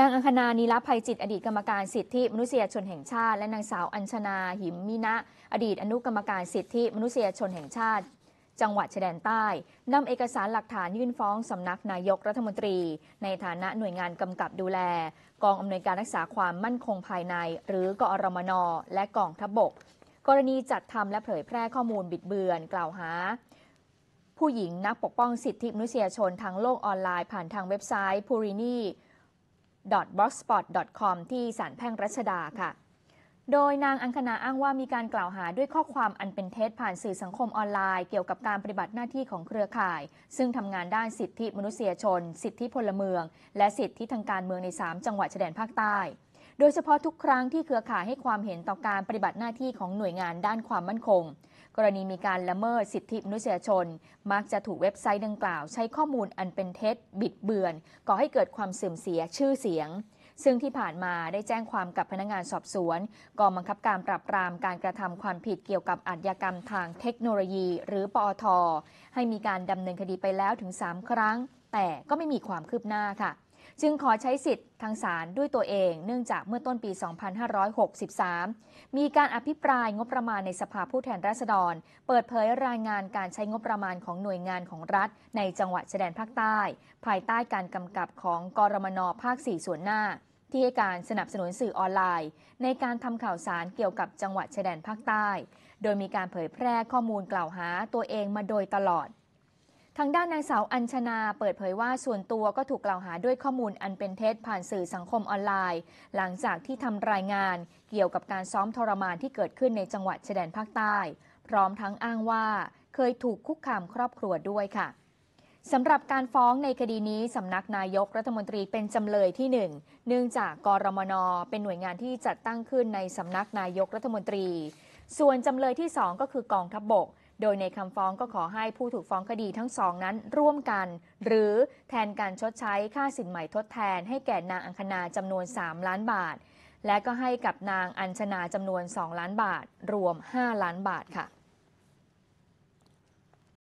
นางอังคณานีลภัยจิตอดีตกรรมการสิทธิมนุษยชนแห่งชาติและนางสาวอัญชนา หิมมินะ อดีตอนุกรรมการสิทธิมนุษยชนแห่งชาติ จังหวัดชายแดนใต้นำเอกสารหลักฐานยื่นฟ้องสำนักนายกรัฐมนตรี ในฐานะหน่วยงานกำกับดูแล กองอำนวยการรักษาความมั่นคงภายใน หรือกอรมนและกองทัพบบกกรณีจัดทำและเผยแพร่ข้อมูลบิดเบือนกล่าวหา ผู้หญิงนักปกป้องสิทธิมนุษยชนทางโลกออนไลน์ผ่านทางเว็บไซต์ p u r i n i b o g s p o t c o m ที่สารแพ่งรัชดาค่ะ โดยนางอังคณาอ้างว่ามีการกล่าวหาด้วยข้อความอันเป็นเท็จผ่านสื่อสังคมออนไลน์เกี่ยวกับการปฏิบัติหน้าที่ของเครือข่าย ซึ่งทำงานด้านสิทธิมนุษยชน สิทธิพลเมืองและสิทธิทางการเมืองใน 3 จังหวัดชายแดนภาคใต้ โดยเฉพาะทุกครั้งที่เครือข่ายให้ความเห็นต่อการปฏิบัติหน้าที่ของหน่วยงานด้านความมั่นคงกรณีมีการละเมิดสิทธิมนุษยชน มักจะถูกเว็บไซต์ดังกล่าว ใช้ข้อมูลอันเป็นเท็จ บิดเบือนก่อให้เกิดความเสื่อมเสียชื่อเสียง ซึ่งที่ผ่านมาได้แจ้งความกับพนักงงานสอบสวนกองบังคับการปราบปรามการกระทำความผิดเกี่ยวกับอาชญากรรมทางเทคโนโลยีหรือปอทให้มีการดำเนินคดีไปแล้วถึง 3 ครั้ง แต่ก็ไม่มีความคืบหน้าค่ะจึงขอใช้สิทธิ์ทางศาลด้วยตัวเองเนื่องจากเมื่อต้นปี 2563 มีการอภิปรายงบประมาณในสภาผู้แทนราษฎร เปิดเผยรายงานการใช้งบประมาณของหน่วยงานของรัฐ ในจังหวัดชายแดนภาคใต้ ภายใต้การกำกับของกรมนภาค 4 ส่วนหน้า ที่ให้การสนับสนุนสื่อออนไลน์ ในการทำข่าวสารเกี่ยวกับจังหวัดชายแดนภาคใต้ โดยมีการเผยแพร่ข้อมูลกล่าวหาตัวเองมาโดยตลอดทางด้านนางสาวอัญชนาเปิดเผยว่าส่วนตัวก็ถูกกล่าวหาด้วยข้อมูลอันเป็นเท็จผ่านสื่อสังคมออนไลน์ หลังจากที่ทำรายงานเกี่ยวกับการซ้อมทรมานที่เกิดขึ้นในจังหวัดชายแดนภาคใต้ พร้อมทั้งอ้างว่าเคยถูกคุกคามครอบครัวด้วยค่ะสำหรับการฟ้องในคดีนี้สำนักนายกรัฐมนตรีเป็นจำเลยที่หนึ่งเนื่องจากกรมนเป็นหน่วยงานที่จัดตั้งขึ้นในสำนักนายกรัฐมนตรี ส่วนจำเลยที่สองก็คือกองทัพบบกโดยในคำฟ้องก็ขอให้ผู้ถูกฟ้องคดีทั้งสองนั้นร่วมกัน หรือแทนการชดใช้ค่าสินใหม่ทดแทนให้แก่นางอังคณาจำนวน 3 ล้านบาท และก็ให้กับนางอัญชนาจำนวน 2 ล้านบาท รวม 5 ล้านบาทค่ะ